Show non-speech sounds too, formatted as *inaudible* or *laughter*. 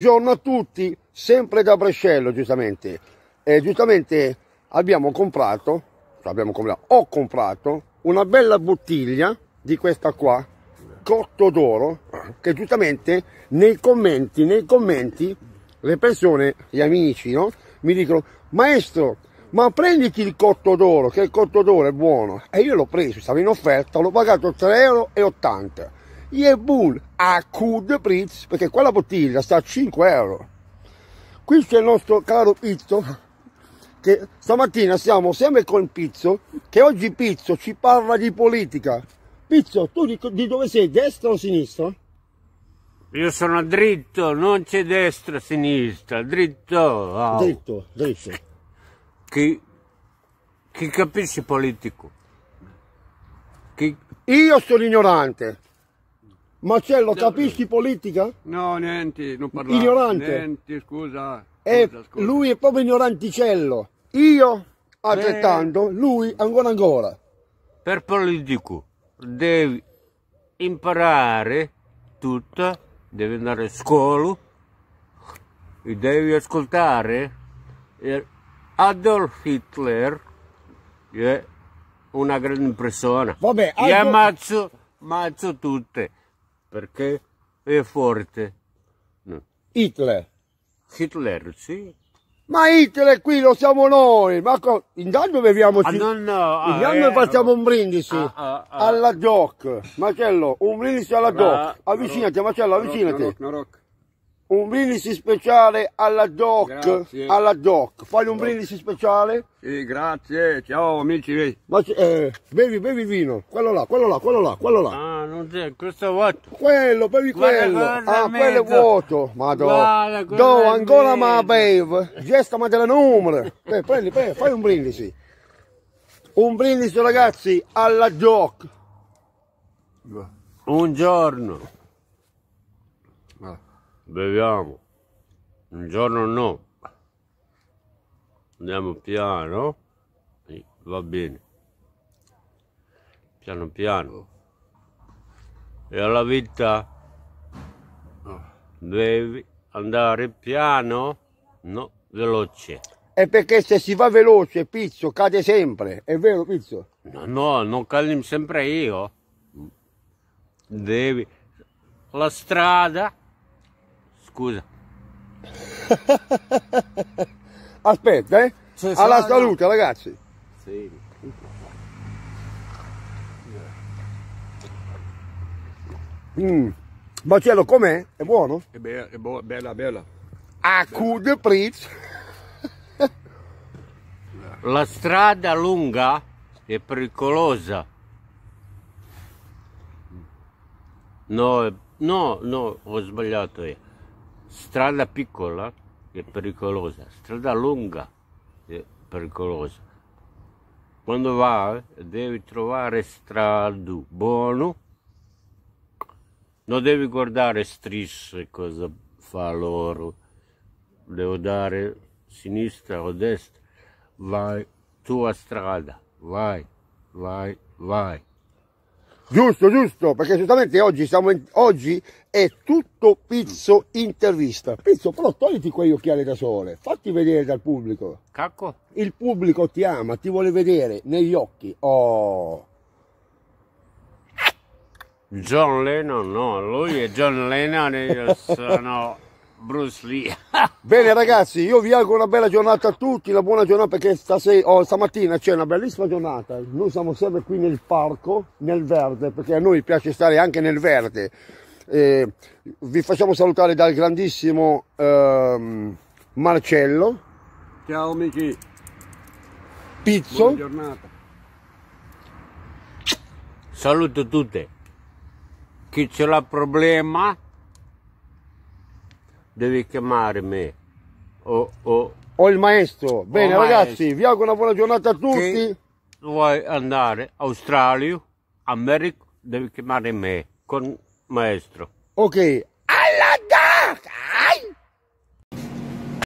Buongiorno a tutti, sempre da Brescello giustamente. Eh, giustamente abbiamo comprato, cioè abbiamo comprato, ho comprato una bella bottiglia di questa qua, cotto d'oro, che giustamente nei commenti, nei commenti, le persone, gli amici, no? Mi dicono, maestro, ma prenditi il cotto d'oro, che il cotto d'oro è buono. E io l'ho preso, stava in offerta, l'ho pagato 3,80 euro Ye Bull a Cud Pritz, perché quella bottiglia sta a 5 euro. Qui c'è il nostro caro Pizzo, che stamattina siamo sempre con Pizzo, che oggi Pizzo ci parla di politica. Pizzo, tu di, di dove sei, destra o sinistra? Io sono dritto, non c'è destra, o sinistra, dritto. Oh. Dritto, dritto. Chi, chi capisce politico? Chi... Io sono ignorante. Marcello, capisci politica? No, niente, non parlo. Ignorante. Niente, scusa. scusa, scusa. Lui è proprio ignoranticello. Io, altrettanto, eh. lui ancora ancora. Per politico devi imparare tutto, devi andare a scuola, e devi ascoltare Adolf Hitler è una grande persona. Vabbè, Adolf... E ammazzo, ammazzo tutte perché è forte. No. Hitler. Hitler, sì. Ma Hitler qui lo siamo noi, ma intanto beviamoci, ah, no, no, ah, intanto eh, facciamo eh, un brindisi ah, ah, ah. alla Doc, Marcello, un brindisi alla Doc, avvicinati Marcello, avvicinati un brindisi speciale alla doc, grazie. alla doc. Fai un brindisi speciale? Sì, grazie, ciao amici. Ma, eh, bevi, bevi vino, quello là, quello là, quello là, quello là. Ah, non c'è, questo è vuoto. Quello, bevi Guarda quello. Ah, quello è vuoto. Madonna. Do, ancora ma beve. Gesta ma della numero. eh, prendi, prendi, fai un brindisi. Un brindisi ragazzi alla doc. Un giorno beviamo, un giorno no, andiamo piano, va bene, piano piano. E alla vita devi andare piano, no, veloce. E perché se si va veloce, Pizzo, cade sempre, è vero Pizzo? No, no, non cade sempre io. Devi... La strada scusa. *laughs* Aspetta, eh. Cioè, Alla salute, no. ragazzi. Sì. Mm. Marcello, com'è? È buono? È, be è bu bella, bella. A Coup de Prince. *laughs* La strada lunga è pericolosa. No, no, no, ho sbagliato io strada piccola è pericolosa, strada lunga è pericolosa. Quando vai devi trovare strada buona, non devi guardare strisce cosa fa loro, devo dare sinistra o destra, vai tua strada, vai, vai, vai. Giusto, giusto, perché assolutamente oggi, siamo in, oggi è tutto pizzo intervista. Pizzo, però togliti quegli occhiali da sole, fatti vedere dal pubblico. Cacco? Il pubblico ti ama, ti vuole vedere negli occhi. Oh. John Lennon, no, lui è John Lennon e io sono... Bruce Lee. *laughs* Bene ragazzi, io vi auguro una bella giornata a tutti, una buona giornata perché stasera, oh, stamattina c'è una bellissima giornata. Noi siamo sempre qui nel parco, nel verde, perché a noi piace stare anche nel verde. Eh, vi facciamo salutare dal grandissimo ehm, Marcello. Ciao amici. Pizzo. Buona giornata. Saluto tutte. Chi ce l'ha problema? devi chiamare me o, o, o il maestro. Bene o ragazzi, maestro. vi auguro una buona giornata a tutti. Che vuoi andare in Australia, America, devi chiamare me con maestro. Ok,